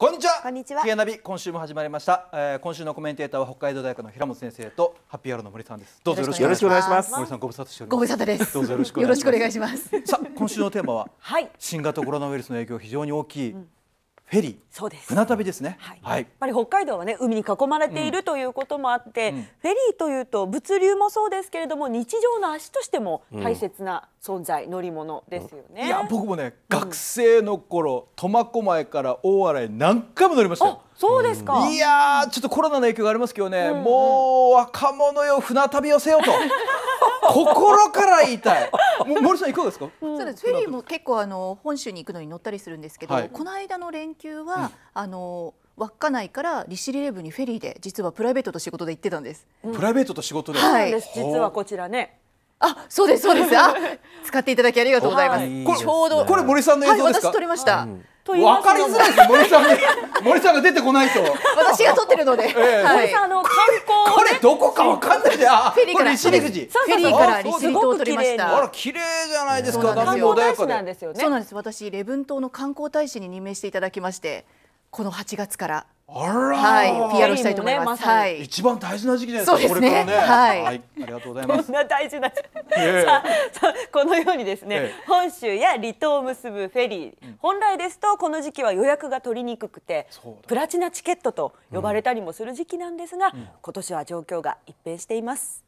こんにちは。こんにちは。ナビ今週も始まりました、えー。今週のコメンテーターは北海道大学の平本先生とハッピーアロの森さんです。どうぞよろしくお願いします。森さんご無沙汰しております。ご無沙汰です。どうぞよろしくお願いします。ますさあ今週のテーマは、はい、新型コロナウイルスの影響非常に大きい、うんフェリーそうです船旅ですね、はい、はい、やっぱり北海道はね海に囲まれているということもあって、うん、フェリーというと物流もそうですけれども日常の足としても大切な存在、うん、乗り物ですよね、いや僕もね学生の頃苫小牧から大洗何回も乗りましたよそうですか、いやちょっとコロナの影響がありますけどね、うん、もう若者よ船旅をせよと心から言いたい。森さんいかがですか。そうですフェリーも結構あの本州に行くのに乗ったりするんですけど、はい、この間の連休は、うん、あの。稚内から利尻レブにフェリーで実はプライベートと仕事で行ってたんです、うん、プライベートと仕事で、はい、実はこちらねあ、そうですそうです。あ、使っていただきありがとうございます。はい、これちょうどこれ森さんの映像ですか。はい、私撮りました。うんわかりづらいです森さん森さんが出てこないと 私が撮ってるので、はい、森さんあのどこかわかんないで、あ、フェリーから。フェリーから利尻島を取りました。あら、綺麗じゃないですか。観光大使なんですよね。そうなんです。私、礼文島の観光大使に任命していただきまして、この8月からはい、PR したいと思います。はい、一番大事な時期じゃないですか。これからね、はい、ありがとうございます。こんな大事な、このようにですね、本州や離島を結ぶフェリー、本来ですとこの時期は予約が取りにくくて、プラチナチケットと呼ばれたりもする時期なんですが、今年は状況が一変しています。